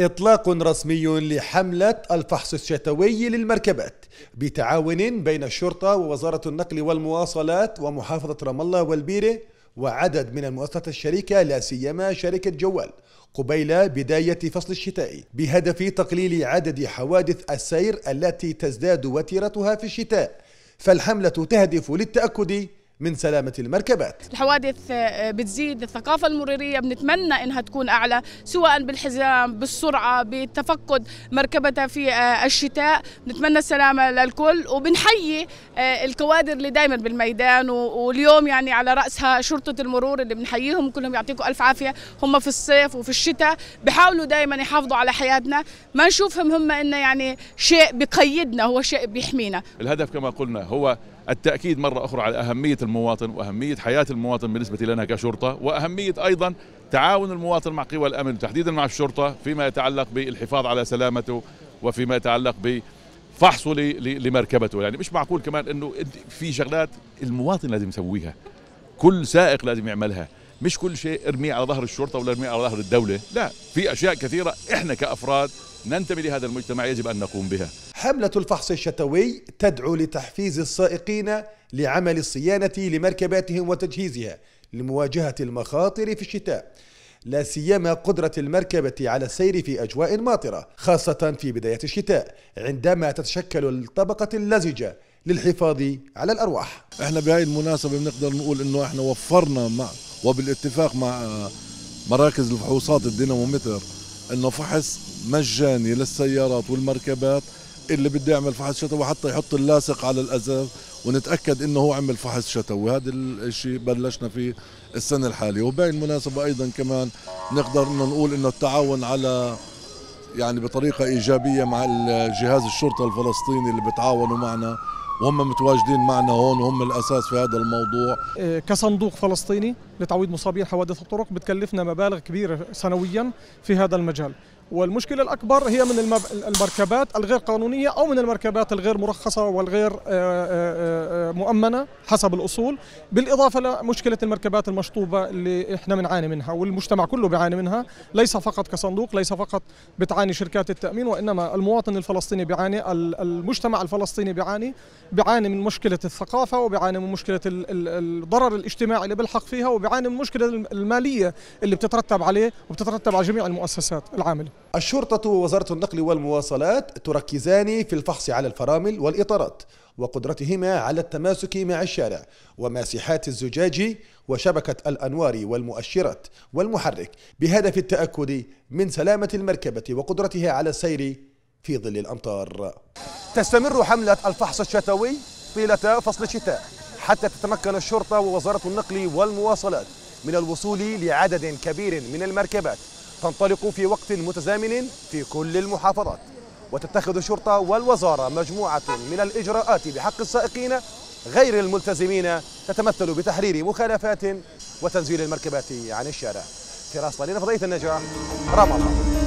إطلاق رسمي لحملة الفحص الشتوي للمركبات بتعاون بين الشرطة ووزارة النقل والمواصلات ومحافظة رام الله والبيرة وعدد من المؤسسات الشريكة لا سيما شركة جوال قبيل بداية فصل الشتاء بهدف تقليل عدد حوادث السير التي تزداد وتيرتها في الشتاء فالحملة تهدف للتأكد من سلامة المركبات الحوادث آه، بتزيد الثقافة المرورية بنتمنى أنها تكون أعلى سواء بالحزام بالسرعة بتفقد مركبتها في آه، الشتاء نتمنى السلامة للكل وبنحيي آه، الكوادر اللي دائما بالميدان واليوم يعني على رأسها شرطة المرور اللي بنحييهم كلهم يعطيكم ألف عافية هم في الصيف وفي الشتاء بحاولوا دائما يحافظوا على حياتنا ما نشوفهم هم إنه يعني شيء بقيدنا هو شيء بيحمينا الهدف كما قلنا هو التأكيد مرة أخرى على أهمية المواطن وأهمية حياة المواطن بالنسبة لنا كشرطة وأهمية أيضا تعاون المواطن مع قوى الأمن وتحديدا مع الشرطة فيما يتعلق بالحفاظ على سلامته وفيما يتعلق ب فحصه لمركبته يعني مش معقول كمان انه في شغلات المواطن لازم يسويها كل سائق لازم يعملها مش كل شيء ارميه على ظهر الشرطه ولا ارميه على ظهر الدوله لا في اشياء كثيره احنا كافراد ننتمي لهذا المجتمع يجب ان نقوم بها حملة الفحص الشتوي تدعو لتحفيز السائقين لعمل الصيانة لمركباتهم وتجهيزها لمواجهة المخاطر في الشتاء لا سيما قدرة المركبة على السير في أجواء ماطرة خاصة في بداية الشتاء عندما تتشكل الطبقة اللزجة للحفاظ على الأرواح احنا بهذه المناسبة بنقدر نقول انه احنا وفرنا مع وبالاتفاق مع مراكز الفحوصات الدينامومتر انه فحص مجاني للسيارات والمركبات اللي بده يعمل فحص شتوي حتى يحط اللاصق على الازاز ونتاكد انه هو عمل فحص شتوي هذا الشيء بلشنا فيه السنه الحاليه وبين المناسبه ايضا كمان نقدر انه نقول انه التعاون على يعني بطريقه ايجابيه مع جهاز الشرطه الفلسطيني اللي بتعاونوا معنا وهم متواجدين معنا هون وهم الاساس في هذا الموضوع إيه، كصندوق فلسطيني لتعويض مصابين حوادث الطرق بتكلفنا مبالغ كبيره سنويا في هذا المجال والمشكله الاكبر هي من المركبات الغير قانونيه او من المركبات الغير مرخصه والغير آه، آه، آه، مؤمنه حسب الاصول بالاضافه لمشكله المركبات المشطوبه اللي احنا بنعاني منها والمجتمع كله بيعاني منها ليس فقط كصندوق ليس فقط بتعاني شركات التامين وانما المواطن الفلسطيني بيعاني المجتمع الفلسطيني بيعاني بيعاني من مشكله الثقافه وبيعاني من مشكله الضرر الاجتماعي اللي بيلحق فيها وبيعاني من المشكله الماليه اللي بتترتب عليه وبتترتب على جميع المؤسسات العامله الشرطة ووزارة النقل والمواصلات تركزان في الفحص على الفرامل والإطارات وقدرتهما على التماسك مع الشارع وماسحات الزجاج وشبكة الأنوار والمؤشرات والمحرك بهدف التأكد من سلامة المركبة وقدرتها على السير في ظل الأمطار تستمر حملة الفحص الشتوي طيلة فصل الشتاء حتى تتمكن الشرطة ووزارة النقل والمواصلات من الوصول لعدد كبير من المركبات تنطلق في وقت متزامن في كل المحافظات وتتخذ الشرطة والوزارة مجموعة من الإجراءات بحق السائقين غير الملتزمين تتمثل بتحرير مخالفات وتنزيل المركبات عن الشارع في طالين لنفضية النجاح رمضان